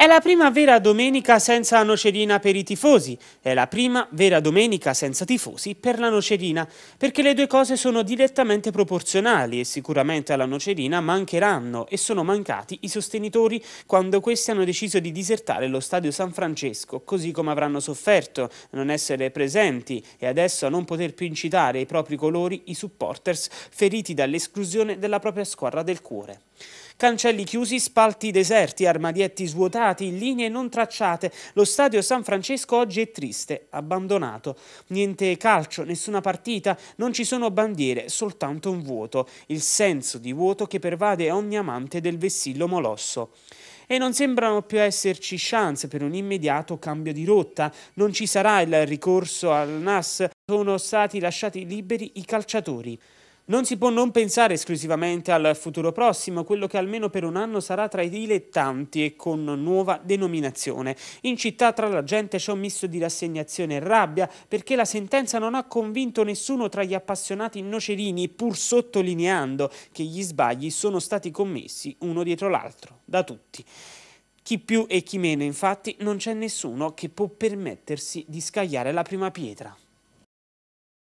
È la prima vera domenica senza nocerina per i tifosi, è la prima vera domenica senza tifosi per la nocerina, perché le due cose sono direttamente proporzionali e sicuramente alla nocerina mancheranno e sono mancati i sostenitori quando questi hanno deciso di disertare lo stadio San Francesco, così come avranno sofferto non essere presenti e adesso a non poter più incitare i propri colori i supporters feriti dall'esclusione della propria squadra del cuore. Cancelli chiusi, spalti deserti, armadietti svuotati, linee non tracciate. Lo stadio San Francesco oggi è triste, abbandonato. Niente calcio, nessuna partita, non ci sono bandiere, soltanto un vuoto. Il senso di vuoto che pervade ogni amante del vessillo molosso e non sembrano più esserci chance per un immediato cambio di rotta. Non ci sarà il ricorso al NAS, sono stati lasciati liberi i calciatori. Non si può non pensare esclusivamente al futuro prossimo, quello che almeno per un anno sarà tra i dilettanti e con nuova denominazione. In città tra la gente c'è un misto di rassegnazione e rabbia perché la sentenza non ha convinto nessuno tra gli appassionati nocerini, pur sottolineando che gli sbagli sono stati commessi uno dietro l'altro, da tutti. Chi più e chi meno, infatti, non c'è nessuno che può permettersi di scagliare la prima pietra.